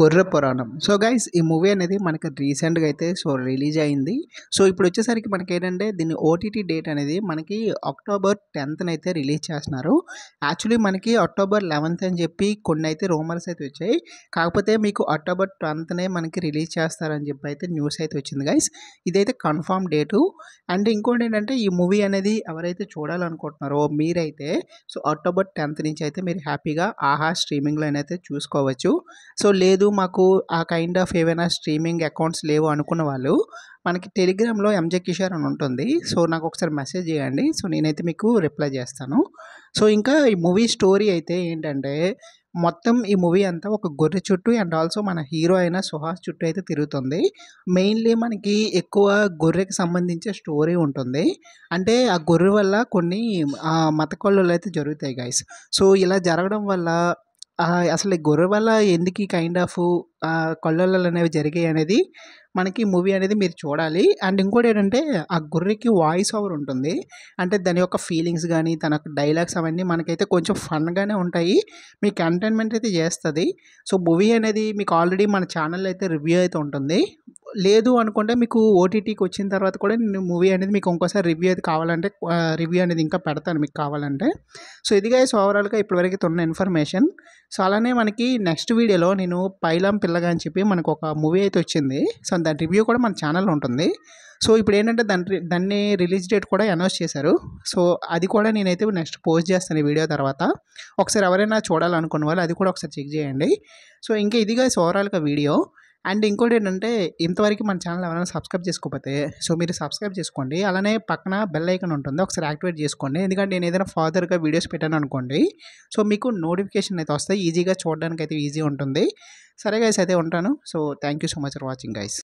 గొర్రె పురాణం so guys ఈ మూవీ అనేది మనకి రీసెంట్గా అయితే సో రిలీజ్ అయింది సో ఇప్పుడు వచ్చేసరికి మనకి ఏంటంటే దీన్ని ఓటీటీ డేట్ అనేది మనకి అక్టోబర్ టెన్త్న అయితే రిలీజ్ చేస్తున్నారు యాక్చువల్లీ మనకి అక్టోబర్ లెవెన్త్ అని చెప్పి కొన్ని అయితే రూమర్స్ అయితే వచ్చాయి కాకపోతే మీకు అక్టోబర్ టెన్త్నే మనకి రిలీజ్ చేస్తారని చెప్పి అయితే న్యూస్ అయితే వచ్చింది గైస్ ఇదైతే కన్ఫామ్ డేటు అండ్ ఇంకోటి ఏంటంటే ఈ మూవీ అనేది ఎవరైతే చూడాలనుకుంటున్నారో మీరైతే సో అక్టోబర్ టెన్త్ నుంచి అయితే మీరు హ్యాపీగా ఆహా స్ట్రీమింగ్లో అయితే చూసుకోవచ్చు సో లేదు లేదు మాకు ఆ కైండ్ ఆఫ్ ఏవైనా స్ట్రీమింగ్ అకౌంట్స్ లేవు అనుకున్న వాళ్ళు మనకి టెలిగ్రామ్లో ఎంజే కిషోర్ అని ఉంటుంది సో నాకు ఒకసారి మెసేజ్ చేయండి సో నేనైతే మీకు రిప్లై చేస్తాను సో ఇంకా ఈ మూవీ స్టోరీ అయితే ఏంటంటే మొత్తం ఈ మూవీ అంతా ఒక గొర్రె చుట్టూ అండ్ ఆల్సో మన హీరో అయిన సుహాస్ చుట్టూ అయితే తిరుగుతుంది మెయిన్లీ మనకి ఎక్కువ గొర్రెకి సంబంధించే స్టోరీ ఉంటుంది అంటే ఆ గొర్రె వల్ల కొన్ని మతకొల్లలు అయితే జరుగుతాయి గైస్ సో ఇలా జరగడం వల్ల అసలు గొర్రె వల్ల ఎందుకు కైండ్ ఆఫ్ కొల్లలు అనేవి జరిగాయి అనేది మనకి మూవీ అనేది మీరు చూడాలి అండ్ ఇంకోటి ఏంటంటే ఆ గొర్రెకి వాయిస్ ఓవర్ ఉంటుంది అంటే దాని యొక్క ఫీలింగ్స్ కానీ తన డైలాగ్స్ అవన్నీ మనకైతే కొంచెం ఫన్గానే ఉంటాయి మీకు ఎంటర్టైన్మెంట్ అయితే చేస్తుంది సో మూవీ అనేది మీకు ఆల్రెడీ మన ఛానల్లో అయితే రివ్యూ అయితే ఉంటుంది లేదు అనుకుంటే మీకు ఓటీటీకి వచ్చిన తర్వాత కూడా నేను మూవీ అనేది మీకు ఇంకోసారి రివ్యూ అది కావాలంటే రివ్యూ అనేది ఇంకా పెడతాను మీకు కావాలంటే సో ఇదిగా ఓవరాల్గా ఇప్పటివరకు ఉన్న ఇన్ఫర్మేషన్ సో అలానే మనకి నెక్స్ట్ వీడియోలో నేను పైలాం పిల్లగా అని చెప్పి మనకు ఒక మూవీ అయితే వచ్చింది సో దాని రివ్యూ కూడా మన ఛానల్లో ఉంటుంది సో ఇప్పుడు ఏంటంటే దాని దాన్ని రిలీజ్ డేట్ కూడా అనౌన్స్ చేశారు సో అది కూడా నేనైతే నెక్స్ట్ పోస్ట్ చేస్తాను ఈ వీడియో తర్వాత ఒకసారి ఎవరైనా చూడాలనుకున్న వాళ్ళు అది కూడా ఒకసారి చెక్ చేయండి సో ఇంకా ఇదిగా ఓవరాల్గా వీడియో అండ్ ఇంకోటి ఏంటంటే ఇంతవరకు మన ఛానల్ ఎవరైనా సబ్స్క్రైబ్ చేసుకోకపోతే సో మీరు సబ్స్క్రైబ్ చేసుకోండి అలానే పక్కన బెల్ ఐకన్ ఉంటుంది ఒకసారి యాక్టివేట్ చేసుకోండి ఎందుకంటే నేను ఏదైనా ఫాదర్గా వీడియోస్ పెట్టాను అనుకోండి సో మీకు నోటిఫికేషన్ అయితే వస్తాయి ఈజీగా చూడడానికి అయితే ఈజీ ఉంటుంది సరే గైస్ అయితే ఉంటాను so thank you so much for watching guys